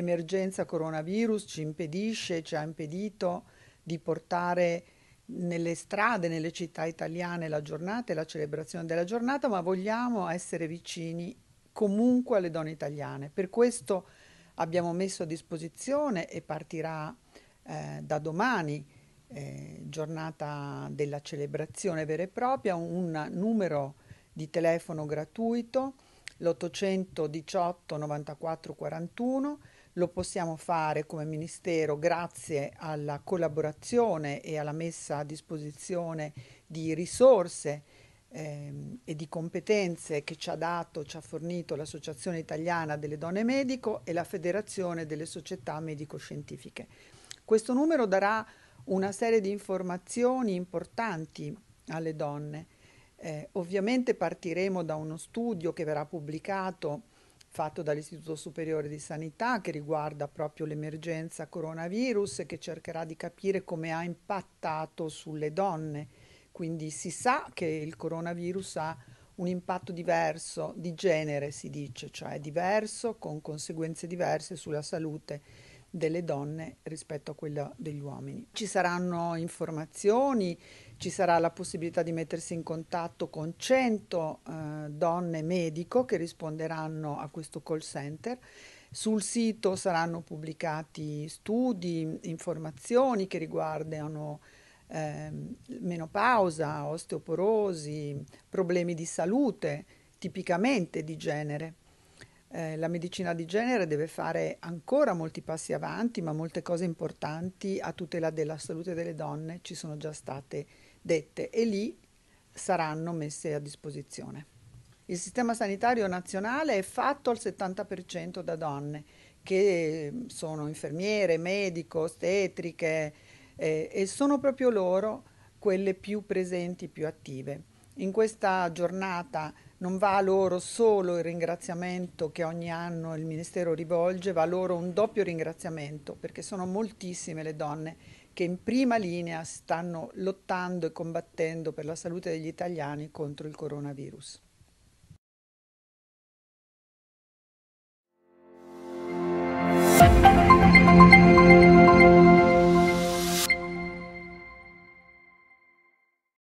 l'emergenza coronavirus ci impedisce, ci ha impedito di portare nelle strade, nelle città italiane la giornata e la celebrazione della giornata, ma vogliamo essere vicini comunque alle donne italiane. Per questo abbiamo messo a disposizione e partirà eh, da domani, eh, giornata della celebrazione vera e propria, un numero di telefono gratuito, l'818 94 41 lo possiamo fare come Ministero grazie alla collaborazione e alla messa a disposizione di risorse ehm, e di competenze che ci ha dato, ci ha fornito l'Associazione Italiana delle Donne Medico e la Federazione delle Società Medico-Scientifiche. Questo numero darà una serie di informazioni importanti alle donne. Eh, ovviamente partiremo da uno studio che verrà pubblicato fatto dall'Istituto Superiore di Sanità che riguarda proprio l'emergenza coronavirus e che cercherà di capire come ha impattato sulle donne. Quindi si sa che il coronavirus ha un impatto diverso, di genere si dice, cioè diverso, con conseguenze diverse sulla salute delle donne rispetto a quella degli uomini. Ci saranno informazioni, ci sarà la possibilità di mettersi in contatto con 100 eh, donne medico che risponderanno a questo call center. Sul sito saranno pubblicati studi, informazioni che riguardano eh, menopausa, osteoporosi, problemi di salute tipicamente di genere. Eh, la medicina di genere deve fare ancora molti passi avanti, ma molte cose importanti a tutela della salute delle donne ci sono già state dette e lì saranno messe a disposizione. Il sistema sanitario nazionale è fatto al 70% da donne che ehm, sono infermiere, medico, ostetriche eh, e sono proprio loro quelle più presenti, più attive. In questa giornata non va a loro solo il ringraziamento che ogni anno il Ministero rivolge, va a loro un doppio ringraziamento perché sono moltissime le donne che in prima linea stanno lottando e combattendo per la salute degli italiani contro il coronavirus.